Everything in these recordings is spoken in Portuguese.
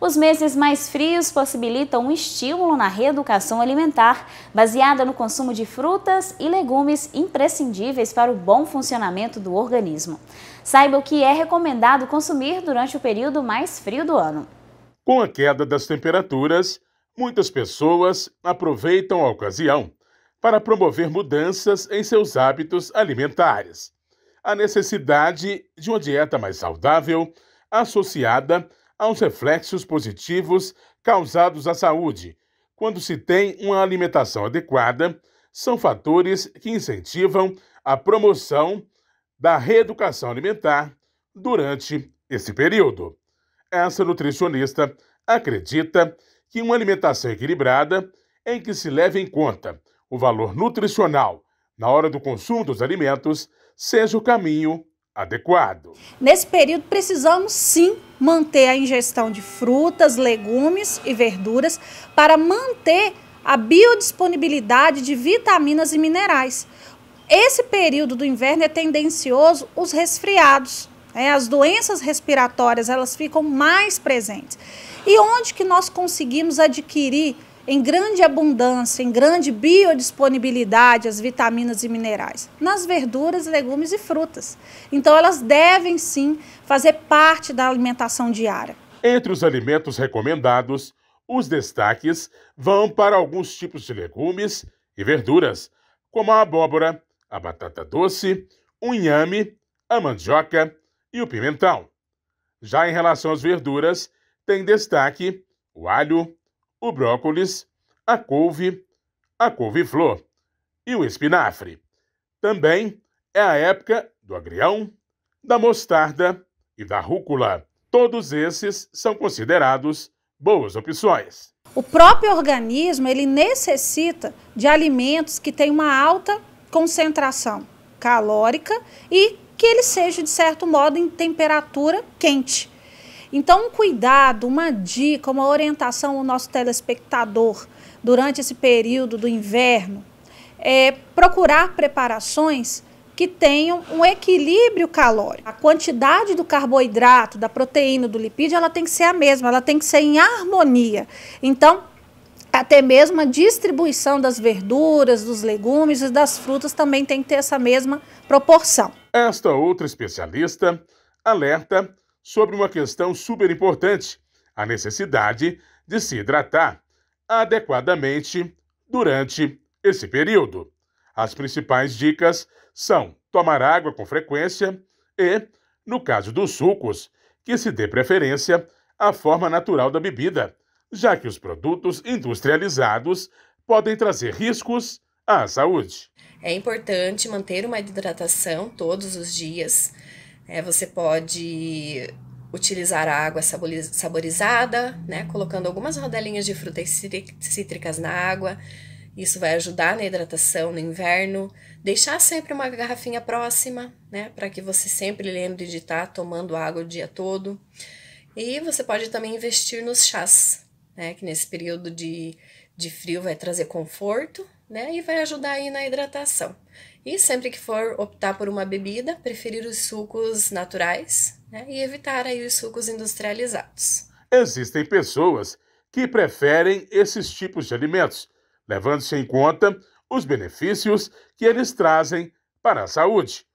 Os meses mais frios possibilitam um estímulo na reeducação alimentar, baseada no consumo de frutas e legumes imprescindíveis para o bom funcionamento do organismo. Saiba o que é recomendado consumir durante o período mais frio do ano. Com a queda das temperaturas, muitas pessoas aproveitam a ocasião para promover mudanças em seus hábitos alimentares. A necessidade de uma dieta mais saudável, associada aos reflexos positivos causados à saúde, quando se tem uma alimentação adequada, são fatores que incentivam a promoção da reeducação alimentar durante esse período. Essa nutricionista acredita que uma alimentação equilibrada, em que se leve em conta o valor nutricional na hora do consumo dos alimentos, seja o caminho adequado. Nesse período, precisamos sim manter a ingestão de frutas, legumes e verduras para manter a biodisponibilidade de vitaminas e minerais. Esse período do inverno é tendencioso os resfriados. Né? As doenças respiratórias elas ficam mais presentes. E onde que nós conseguimos adquirir em grande abundância, em grande biodisponibilidade as vitaminas e minerais nas verduras, legumes e frutas. Então elas devem sim fazer parte da alimentação diária. Entre os alimentos recomendados, os destaques vão para alguns tipos de legumes e verduras, como a abóbora, a batata doce, o inhame, a mandioca e o pimentão. Já em relação às verduras, tem destaque o alho, o brócolis, a couve, a couve-flor e o espinafre. Também é a época do agrião, da mostarda e da rúcula. Todos esses são considerados boas opções. O próprio organismo ele necessita de alimentos que têm uma alta concentração calórica e que ele seja de certo modo em temperatura quente. Então, um cuidado, uma dica, uma orientação ao nosso telespectador durante esse período do inverno é procurar preparações que tenham um equilíbrio calórico. A quantidade do carboidrato, da proteína, do lipídio, ela tem que ser a mesma, ela tem que ser em harmonia. Então, até mesmo a distribuição das verduras, dos legumes e das frutas também tem que ter essa mesma proporção. Esta outra especialista alerta sobre uma questão super importante: a necessidade de se hidratar adequadamente durante esse período. As principais dicas são tomar água com frequência e, no caso dos sucos, que se dê preferência à forma natural da bebida, já que os produtos industrializados podem trazer riscos à saúde. É importante manter uma hidratação todos os dias. É, você pode utilizar a água saborizada, né? Colocando algumas rodelinhas de frutas cítricas na água. Isso vai ajudar na hidratação no inverno. Deixar sempre uma garrafinha próxima, né? Para que você sempre lembre de estar tá tomando água o dia todo. E você pode também investir nos chás, né? Que nesse período de, de frio vai trazer conforto, né? E vai ajudar aí na hidratação. E sempre que for optar por uma bebida, preferir os sucos naturais né? e evitar aí os sucos industrializados. Existem pessoas que preferem esses tipos de alimentos, levando-se em conta os benefícios que eles trazem para a saúde.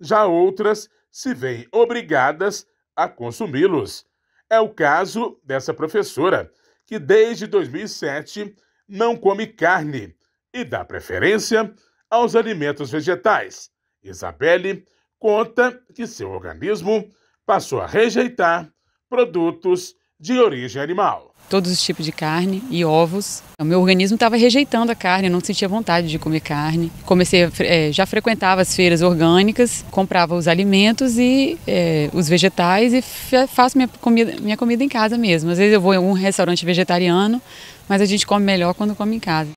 Já outras se veem obrigadas a consumi-los. É o caso dessa professora, que desde 2007 não come carne e dá preferência aos alimentos vegetais. Isabelle conta que seu organismo passou a rejeitar produtos de origem animal. Todos os tipos de carne e ovos. O meu organismo estava rejeitando a carne, eu não sentia vontade de comer carne. Comecei, é, já frequentava as feiras orgânicas, comprava os alimentos e é, os vegetais e faço minha comida, minha comida em casa mesmo. Às vezes eu vou em um restaurante vegetariano, mas a gente come melhor quando come em casa.